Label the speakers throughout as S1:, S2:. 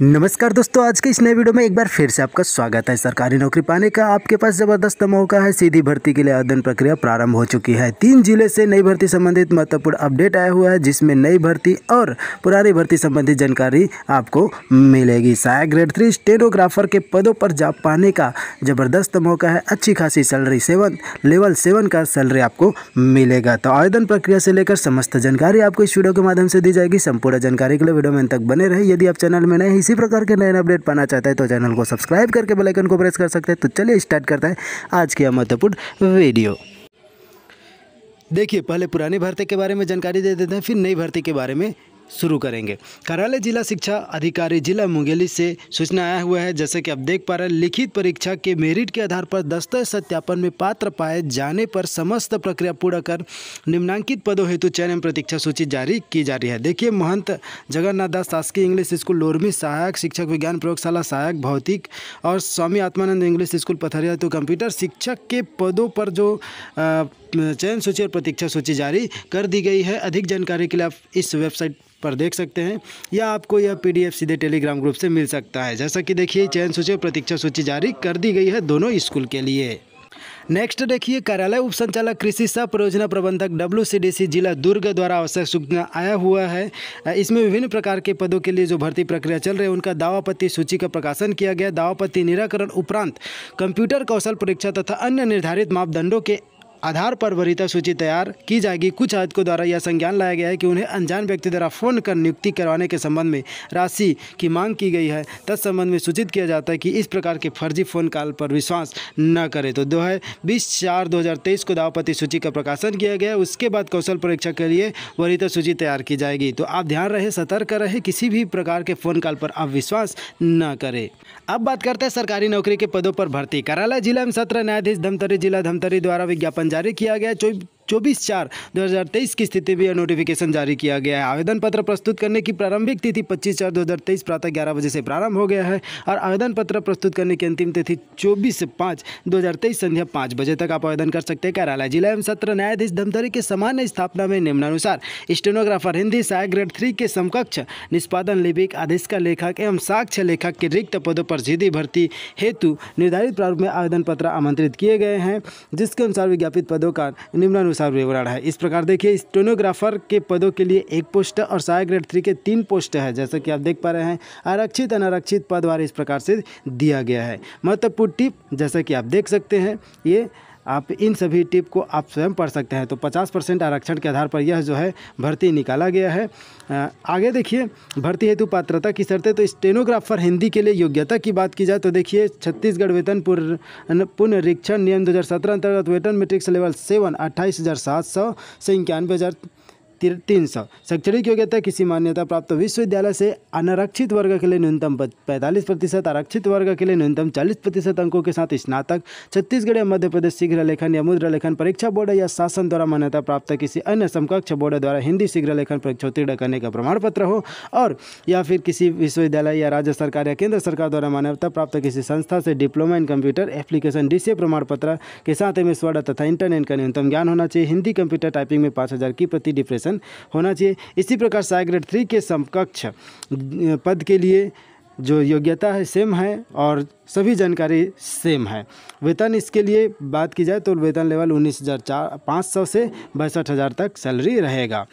S1: नमस्कार दोस्तों आज के इस नए वीडियो में एक बार फिर से आपका स्वागत है सरकारी नौकरी पाने का आपके पास जबरदस्त मौका है सीधी भर्ती के लिए आवेदन प्रक्रिया प्रारंभ हो चुकी है तीन जिले से नई भर्ती संबंधित महत्वपूर्ण अपडेट आया हुआ है जिसमें नई भर्ती और पुरानी भर्ती संबंधित जानकारी आपको मिलेगी सहायक ग्रेड थ्री स्टेनोग्राफर के पदों पर जा पाने का जबरदस्त मौका है अच्छी खासी सैलरी सेवन लेवल सेवन का सैलरी आपको मिलेगा तो आवेदन प्रक्रिया से लेकर समस्त जानकारी आपको इस वीडियो के माध्यम से दी जाएगी संपूर्ण जानकारी के लिए वीडियो में तक बने रहे यदि आप चैनल में नए इसी प्रकार के नए अपडेट पाना चाहता है तो चैनल को सब्सक्राइब करके बेलाइकन को प्रेस कर सकते हैं तो चलिए स्टार्ट करता है आज की महत्वपूर्ण वीडियो देखिए पहले पुरानी भर्ती के बारे में जानकारी दे देते हैं फिर नई भर्ती के बारे में शुरू करेंगे कार्यालय जिला शिक्षा अधिकारी जिला मुंगेली से सूचना आया हुआ है जैसे कि आप देख पा रहे हैं लिखित परीक्षा के मेरिट के आधार पर दस्तर सत्यापन में पात्र पाए जाने पर समस्त प्रक्रिया पूरा कर निम्नांकित पदों हेतु चयन एवं प्रतीक्षा सूची जारी की जा रही है देखिए महंत जगन्नाथ दास शासकीय इंग्लिश स्कूल लोरमी सहायक शिक्षक विज्ञान प्रयोगशाला सहायक भौतिक और स्वामी आत्मानंद इंग्लिश स्कूल पथरिया तो कंप्यूटर शिक्षक के पदों पर जो चयन सूची और प्रतीक्षा सूची जारी कर दी गई है अधिक जानकारी के लिए आप इस वेबसाइट पर देख सकते हैं या आपको यह पीडीएफ सीधे टेलीग्राम ग्रुप से मिल सकता है जैसा कि देखिए चयन सूची और प्रतीक्षा सूची जारी कर दी गई है दोनों स्कूल के लिए नेक्स्ट देखिए कार्यालय उप संचालक कृषि सह परियोजना प्रबंधक डब्ल्यू जिला दुर्ग द्वारा आवश्यक सूचना आया हुआ है इसमें विभिन्न प्रकार के पदों के लिए जो भर्ती प्रक्रिया चल रही है उनका दावापत्ति सूची का प्रकाशन किया गया दावापत्ति निराकरण उपरांत कंप्यूटर कौशल परीक्षा तथा अन्य निर्धारित मापदंडों के आधार पर वरीयता सूची तैयार की जाएगी कुछ आयुक्तों द्वारा यह संज्ञान लाया गया है कि उन्हें अनजान व्यक्ति द्वारा फ़ोन कर नियुक्ति करवाने के संबंध में राशि की मांग की गई है तत्संबंध में सूचित किया जाता है कि इस प्रकार के फर्जी फ़ोन कॉल पर विश्वास न करें तो दो है बीस चार दो को दावापति सूची का प्रकाशन किया गया उसके बाद कौशल परीक्षा के लिए वरीयता सूची तैयार की जाएगी तो आप ध्यान रहे सतर्क रहे किसी भी प्रकार के फ़ोन कॉल पर आप विश्वास न करें अब बात करते हैं सरकारी नौकरी के पदों पर भर्ती कराला जिला एवं सत्र न्यायाधीश धमतरी जिला धमतरी द्वारा विज्ञापन बंजारे किया गया जो चौबीस चार 2023 की स्थिति भी नोटिफिकेशन जारी किया गया है आवेदन पत्र प्रस्तुत करने की प्रारंभिक तिथि 25 चार 2023 प्रातः ग्यारह बजे से प्रारंभ हो गया है और आवेदन पत्र प्रस्तुत करने की अंतिम तिथि चौबीस पाँच दो संध्या पाँच बजे तक आप आवेदन कर सकते हैं कार्यालय जिला एवं सत्र न्यायाधीश धमतरी के सामान्य स्थापना में निम्नानुसार स्टेनोग्राफर हिंदी सहायक ग्रेड थ्री के समकक्ष निष्पादन लिपिक आदेश का लेखक एवं साक्ष्य लेखक के रिक्त पदों पर सीधी भर्ती हेतु निर्धारित प्रारूप में आवेदन पत्र आमंत्रित किए गए हैं जिसके अनुसार विज्ञापित पदों का निम्नानुसार अनुसार विवरण है इस प्रकार देखिए स्टोनोग्राफर के पदों के लिए एक पोस्ट और सहायक ग्रेड थ्री के तीन पोस्ट है जैसा कि आप देख पा रहे हैं आरक्षित अनारक्षित पद वार इस प्रकार से दिया गया है महत्वपूर्ण टिप जैसा कि आप देख सकते हैं ये आप इन सभी टिप को आप स्वयं पढ़ सकते हैं तो 50 परसेंट आरक्षण के आधार पर यह जो है भर्ती निकाला गया है आगे देखिए भर्ती हेतु पात्रता की शर्तें तो स्टेनोग्राफर हिंदी के लिए योग्यता की बात की जाए तो देखिए छत्तीसगढ़ वेतन पुनरीक्षण नियम दो अंतर्गत वेतन मेट्रिक्स लेवल सेवन अट्ठाईस से इक्यानवे हज़ार तीन सौ शैक्षणिक योग्यता किसी मान्यता प्राप्त विश्वविद्यालय से अनारक्षित वर्ग के लिए न्यूनतम पैंतालीस प्रतिशत आरक्षित वर्ग के लिए न्यूनतम चालीस प्रतिशत अंकों के साथ स्नातक छत्तीसगढ़ या मध्य प्रदेश शीघ्र लेखन या मुद्रा लेखन परीक्षा बोर्ड या शासन द्वारा मान्यता प्राप्त किसी अन्य समकक्ष बोर्ड द्वारा हिंदी शीघ्र लेखन परीक्षा उत्तीर्ण करने का प्रमाण पत्र हो और या फिर किसी विश्वविद्यालय या राज्य सरकार या केंद्र सरकार द्वारा मान्यता प्राप्त किसी संस्था से diploma in computer application D प्रमाण पत्र के साथ एम तथा इंटरनेट का न्यूनतम ज्ञान होना चाहिए हिंदी कंप्यूटर टाइपिंग में पाँच की प्रति डिप्रेशन एग्जामिनेशन होना चाहिए इसी प्रकार साइग्रेड थ्री के समकक्ष पद के लिए जो योग्यता है सेम है और सभी जानकारी सेम है वेतन इसके लिए बात की जाए तो वेतन लेवल उन्नीस हज़ार चार पाँच सौ से बैंसठ हज़ार तक सैलरी रहेगा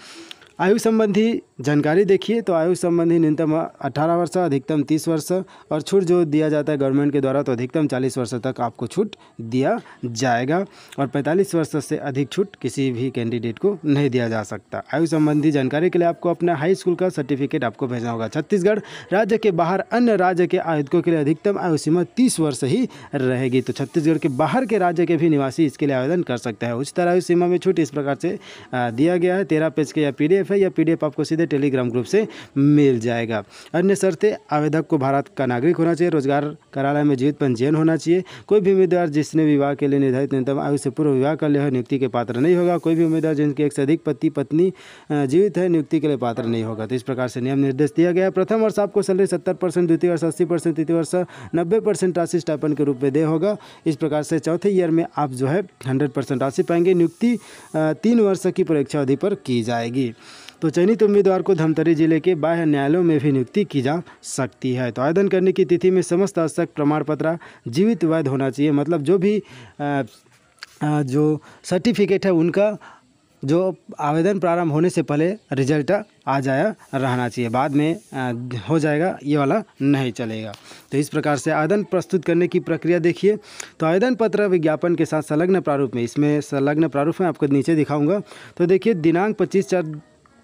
S1: आयु संबंधी जानकारी देखिए तो आयु संबंधी न्यूनतम 18 वर्ष अधिकतम 30 वर्ष और छूट जो दिया जाता है गवर्नमेंट के द्वारा तो अधिकतम 40 वर्ष तक आपको छूट दिया जाएगा और 45 वर्ष से अधिक छूट किसी भी कैंडिडेट को नहीं दिया जा सकता आयु संबंधी जानकारी के लिए आपको अपना हाई स्कूल का सर्टिफिकेट आपको भेजना होगा छत्तीसगढ़ राज्य के बाहर अन्य राज्य के आयुक्तों के लिए अधिकतम आयु सीमा तीस वर्ष ही रहेगी तो छत्तीसगढ़ के बाहर के राज्य के भी निवासी इसके लिए आवेदन कर सकते हैं उच्चतर आयु सीमा में छूट इस प्रकार से दिया गया है तेरह पेज के या पी है यह पी आपको सीधे टेलीग्राम ग्रुप से मिल जाएगा अन्य शर्तें आवेदक को भारत का नागरिक होना चाहिए रोजगार कार्यालय में जीवित पंजीयन होना चाहिए कोई भी उम्मीदवार जिसने विवाह के लिए निर्धारित न्यूनतम आयु से पूर्व विवाह कर लिया है नियुक्ति के पात्र नहीं होगा कोई भी उम्मीदवार जिनके एक से अधिक पति पत्नी जीवित है नियुक्ति के लिए पात्र नहीं होगा तो इस प्रकार से नियम निर्देश दिया गया प्रथम वर्ष आपको सैलरी सत्तर परसेंट द्वितीय वर्ष अस्सी परसेंट तृतीय वर्ष नब्बे परसेंट राशि स्टाइपन के रूप में दे होगा इस प्रकार से चौथे ईयर में आप जो है हंड्रेड राशि पाएंगे नियुक्ति तीन वर्ष की परीक्षा अवधि पर की जाएगी तो चयनित उम्मीदवार को धमतरी जिले के बाह्य न्यायालयों में भी नियुक्ति की जा सकती है तो आवेदन करने की तिथि में समस्त आवश्यक प्रमाण पत्र जीवित वैध होना चाहिए मतलब जो भी जो सर्टिफिकेट है उनका जो आवेदन प्रारंभ होने से पहले रिजल्ट आ जाया रहना चाहिए बाद में हो जाएगा ये वाला नहीं चलेगा तो इस प्रकार से आवेदन प्रस्तुत करने की प्रक्रिया देखिए तो आवेदन पत्र विज्ञापन के साथ संलग्न प्रारूप में इसमें संलग्न प्रारूप में आपको नीचे दिखाऊंगा तो देखिए दिनांक 25 चार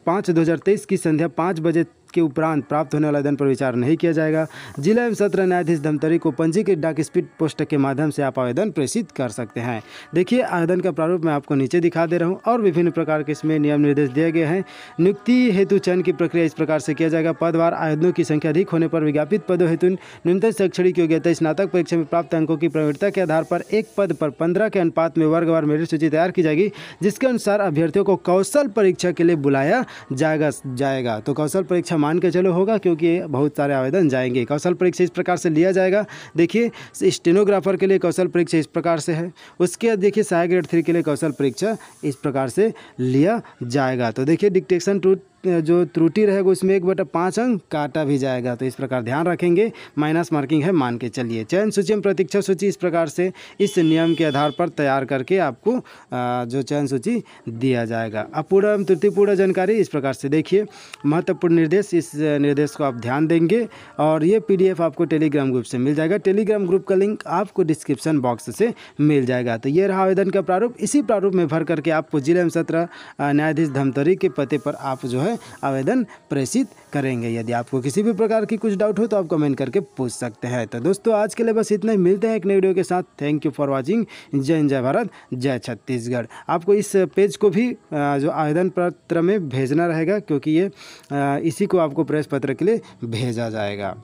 S1: पाँच दो हज़ार तेईस की संध्या पाँच बजे के उपरांत प्राप्त होने वाला धन पर विचार नहीं किया जाएगा जिला एवं सत्र न्यायाधीश धमतरी को पंजीकृत डाक स्पीड पोस्ट के माध्यम से आप आवेदन प्रेषित कर सकते हैं देखिए आवेदन का प्रारूप मैं आपको नीचे दिखा दे रहा हूँ और विभिन्न प्रकार के इसमें नियम निर्देश दिए गए हैं नियुक्ति हेतु चयन की प्रक्रिया इस प्रकार से किया जाएगा पदवार आवेदनों की संख्या अधिक होने पर विज्ञापित पदों हेतु न्यूनतम शैक्षणिक योग्यता स्नातक परीक्षा में प्राप्त अंकों की प्रवीणता के आधार पर एक पद पर पंद्रह के अनुपात में वर्गवार मेरिट सूची तैयार की जाएगी जिसके अनुसार अभ्यर्थियों को कौशल परीक्षा के लिए बुलाया जाएगा जाएगा तो कौशल परीक्षा मान के चलो होगा क्योंकि बहुत सारे आवेदन जाएंगे कौशल परीक्षा इस प्रकार से लिया जाएगा देखिए स्टेनोग्राफर के लिए कौशल परीक्षा इस प्रकार से है उसके बाद देखिए सहायक ग्रेड थ्री के लिए कौशल परीक्षा इस प्रकार से लिया जाएगा तो देखिए डिक्टेशन टू जो त्रुटि रहेगा उसमें एक बटा पाँच अंक काटा भी जाएगा तो इस प्रकार ध्यान रखेंगे माइनस मार्किंग है मान के चलिए चयन सूची एवं प्रतीक्षा सूची इस प्रकार से इस नियम के आधार पर तैयार करके आपको जो चयन सूची दिया जाएगा अब पूरा एवं त्रुटिपूर्ण जानकारी इस प्रकार से देखिए महत्वपूर्ण निर्देश इस निर्देश को आप ध्यान देंगे और ये पी आपको टेलीग्राम ग्रुप से मिल जाएगा टेलीग्राम ग्रुप का लिंक आपको डिस्क्रिप्शन बॉक्स से मिल जाएगा तो ये रहा आवेदन का प्रारूप इसी प्रारूप में भर करके आपको जिले में सत्रह न्यायाधीश धमतरी के पते पर आप जो है है आवेदन प्रेषित करेंगे यदि आपको किसी भी प्रकार की कुछ डाउट हो तो आप कमेंट करके पूछ सकते हैं तो दोस्तों आज के लिए बस इतना ही मिलते हैं एक नई वीडियो के साथ थैंक यू फॉर वॉचिंग जय जय भारत जय छत्तीसगढ़ आपको इस पेज को भी जो आवेदन पत्र में भेजना रहेगा क्योंकि ये इसी को आपको प्रेस पत्र के लिए भेजा जाएगा